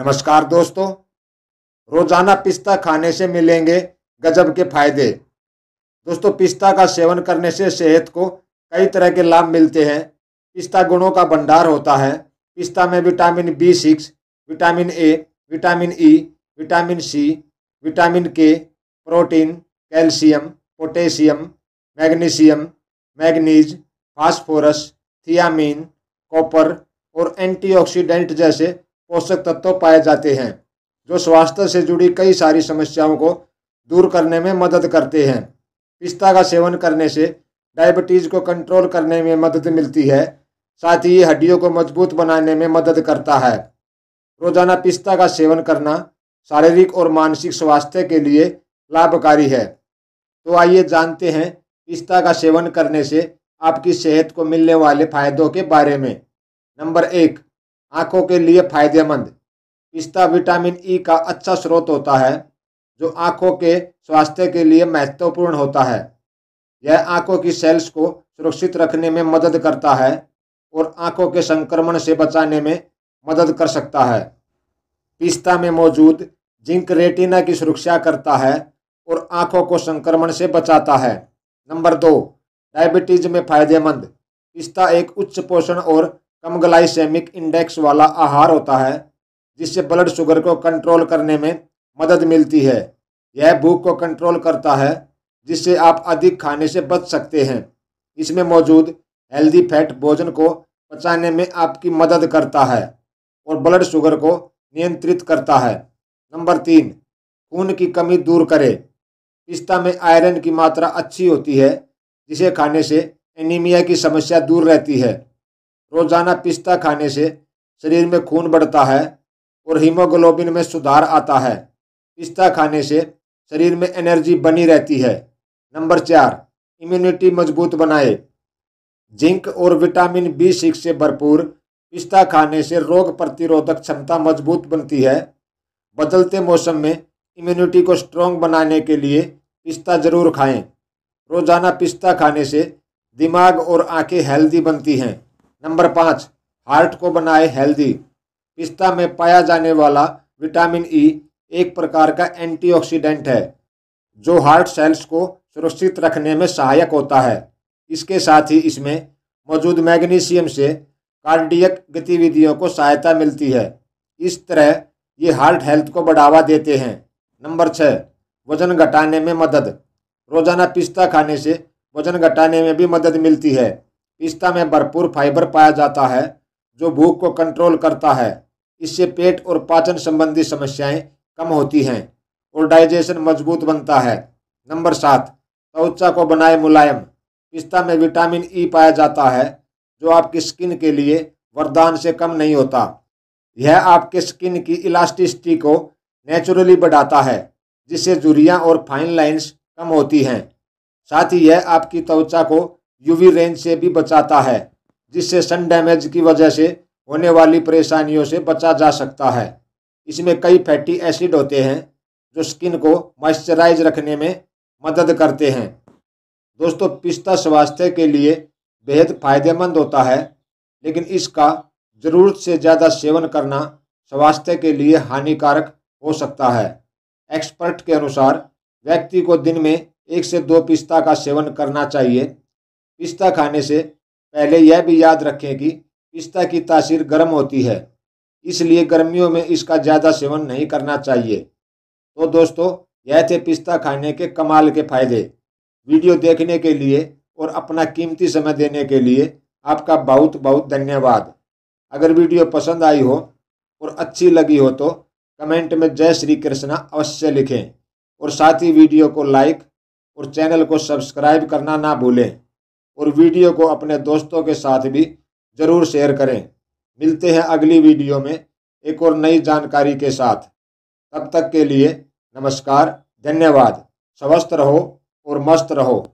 नमस्कार दोस्तों रोजाना पिस्ता खाने से मिलेंगे गजब के फायदे दोस्तों पिस्ता का सेवन करने से सेहत को कई तरह के लाभ मिलते हैं पिस्ता गुणों का भंडार होता है पिस्ता में vitamin B six vitamin A vitamin E vitamin C vitamin K protein calcium potassium magnesium manganese phosphorus thiamine copper और एंटीऑक्सीडेंट जैसे पोषक तत्व पाए जाते हैं जो स्वास्थ्य से जुड़ी कई सारी समस्याओं को दूर करने में मदद करते हैं पिस्ता का सेवन करने से डायबिटीज़ को कंट्रोल करने में मदद मिलती है साथ ही ये हड्डियों को मजबूत बनाने में मदद करता है रोजाना पिस्ता का सेवन करना शारीरिक और मानसिक स्वास्थ्य के लिए लाभकारी है तो आइए जानते हैं पिस्ता का सेवन करने से आपकी सेहत को मिलने वाले फायदों के बारे में नंबर एक आंखों के लिए फायदेमंद पिस्ता विटामिन ई e का अच्छा स्रोत होता है जो आंखों के स्वास्थ्य के लिए महत्वपूर्ण होता है यह आंखों की सेल्स को सुरक्षित रखने में मदद करता है और आंखों के संक्रमण से बचाने में मदद कर सकता है पिस्ता में मौजूद जिंक रेटिना की सुरक्षा करता है और आंखों को संक्रमण से बचाता है नंबर दो डायबिटीज में फायदेमंद पिस्ता एक उच्च पोषण और कम ग्लाइसेमिक इंडेक्स वाला आहार होता है जिससे ब्लड शुगर को कंट्रोल करने में मदद मिलती है यह भूख को कंट्रोल करता है जिससे आप अधिक खाने से बच सकते हैं इसमें मौजूद हेल्दी फैट भोजन को पचाने में आपकी मदद करता है और ब्लड शुगर को नियंत्रित करता है नंबर तीन खून की कमी दूर करे पिस्ता में आयरन की मात्रा अच्छी होती है जिसे खाने से एनीमिया की समस्या दूर रहती है रोजाना पिस्ता खाने से शरीर में खून बढ़ता है और हीमोग्लोबिन में सुधार आता है पिस्ता खाने से शरीर में एनर्जी बनी रहती है नंबर चार इम्यूनिटी मजबूत बनाए जिंक और विटामिन बी सिक्स से भरपूर पिस्ता खाने से रोग प्रतिरोधक क्षमता मजबूत बनती है बदलते मौसम में इम्यूनिटी को स्ट्रॉन्ग बनाने के लिए पिस्ता जरूर खाएं रोजाना पिस्ता खाने से दिमाग और आंखें हेल्दी बनती हैं नंबर पाँच हार्ट को बनाए हेल्दी पिस्ता में पाया जाने वाला विटामिन ई एक प्रकार का एंटीऑक्सीडेंट है जो हार्ट सेल्स को सुरक्षित रखने में सहायक होता है इसके साथ ही इसमें मौजूद मैग्नीशियम से कार्डियक गतिविधियों को सहायता मिलती है इस तरह ये हार्ट हेल्थ को बढ़ावा देते हैं नंबर छः वजन घटाने में मदद रोजाना पिस्ता खाने से वजन घटाने में भी मदद मिलती है पिस्ता में भरपूर फाइबर पाया जाता है जो भूख को कंट्रोल करता है इससे पेट और पाचन संबंधी समस्याएं कम होती हैं और डाइजेशन मजबूत बनता है नंबर सात त्वचा को बनाए मुलायम पिस्ता में विटामिन ई पाया जाता है जो आपकी स्किन के लिए वरदान से कम नहीं होता यह आपके स्किन की इलास्टिसिटी को नेचुरली बढ़ाता है जिससे जुरियां और फाइन लाइन्स कम होती हैं साथ ही यह आपकी त्वचा को यूवी रेंज से भी बचाता है जिससे सन डैमेज की वजह से होने वाली परेशानियों से बचा जा सकता है इसमें कई फैटी एसिड होते हैं जो स्किन को मॉइस्चराइज रखने में मदद करते हैं दोस्तों पिस्ता स्वास्थ्य के लिए बेहद फायदेमंद होता है लेकिन इसका ज़रूरत से ज़्यादा सेवन करना स्वास्थ्य के लिए हानिकारक हो सकता है एक्सपर्ट के अनुसार व्यक्ति को दिन में एक से दो पिस्ता का सेवन करना चाहिए पिस्ता खाने से पहले यह भी याद रखें कि पिस्ता की तासीर गर्म होती है इसलिए गर्मियों में इसका ज़्यादा सेवन नहीं करना चाहिए तो दोस्तों यह थे पिस्ता खाने के कमाल के फायदे वीडियो देखने के लिए और अपना कीमती समय देने के लिए आपका बहुत बहुत धन्यवाद अगर वीडियो पसंद आई हो और अच्छी लगी हो तो कमेंट में जय श्री कृष्णा अवश्य लिखें और साथ ही वीडियो को लाइक और चैनल को सब्सक्राइब करना ना भूलें और वीडियो को अपने दोस्तों के साथ भी जरूर शेयर करें मिलते हैं अगली वीडियो में एक और नई जानकारी के साथ तब तक के लिए नमस्कार धन्यवाद स्वस्थ रहो और मस्त रहो